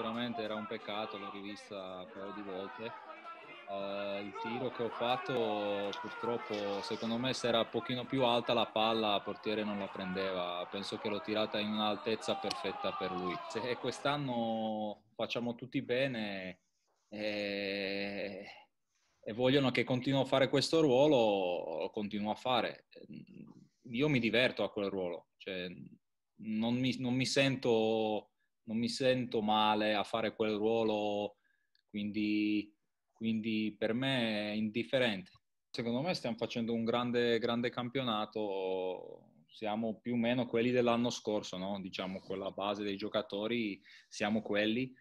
sicuramente era un peccato, l'ho rivista un paio di volte. Uh, il tiro che ho fatto purtroppo secondo me se era un pochino più alta la palla il portiere non la prendeva penso che l'ho tirata in un'altezza perfetta per lui se quest'anno facciamo tutti bene e, eh, e vogliono che continuo a fare questo ruolo continuo a fare io mi diverto a quel ruolo cioè, non, mi, non mi sento non mi sento male a fare quel ruolo, quindi, quindi per me è indifferente. Secondo me stiamo facendo un grande, grande campionato, siamo più o meno quelli dell'anno scorso, no? diciamo quella base dei giocatori, siamo quelli,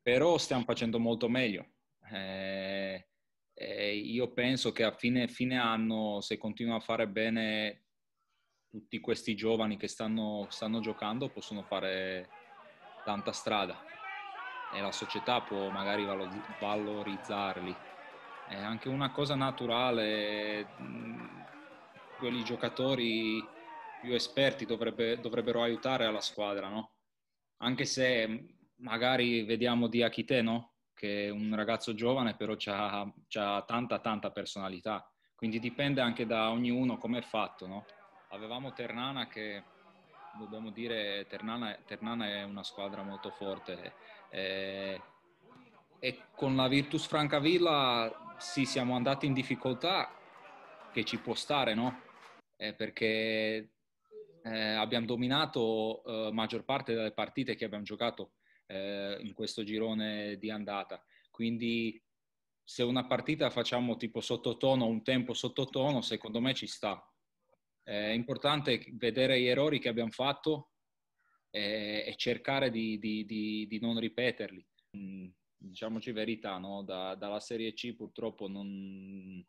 però stiamo facendo molto meglio. Eh, eh, io penso che a fine, fine anno, se continua a fare bene tutti questi giovani che stanno, stanno giocando possono fare tanta strada e la società può magari valorizzarli. È anche una cosa naturale, quelli giocatori più esperti dovrebbe, dovrebbero aiutare la squadra, no? Anche se magari vediamo di Akite, no? Che è un ragazzo giovane, però ha tanta, tanta personalità. Quindi dipende anche da ognuno come è fatto, no? avevamo Ternana che dobbiamo dire Ternana, Ternana è una squadra molto forte eh, e con la Virtus Francavilla sì siamo andati in difficoltà che ci può stare no? Eh, perché eh, abbiamo dominato eh, maggior parte delle partite che abbiamo giocato eh, in questo girone di andata quindi se una partita facciamo tipo sottotono un tempo sottotono secondo me ci sta è importante vedere gli errori che abbiamo fatto e, eh, e cercare di, di, di, di, non ripeterli. Mm, diciamoci verità, no? da, dalla Serie C purtroppo non,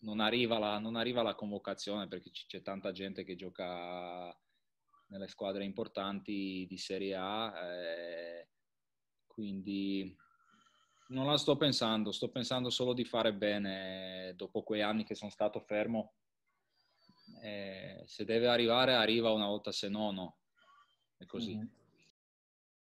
non, arriva la, non, arriva la, convocazione perché c'è tanta gente che gioca nelle squadre importanti di Serie A, eh, quindi non la sto pensando, sto pensando solo di fare bene dopo quei anni che sono stato fermo eh, se deve arrivare arriva una volta se no no, è così. Mm-hmm.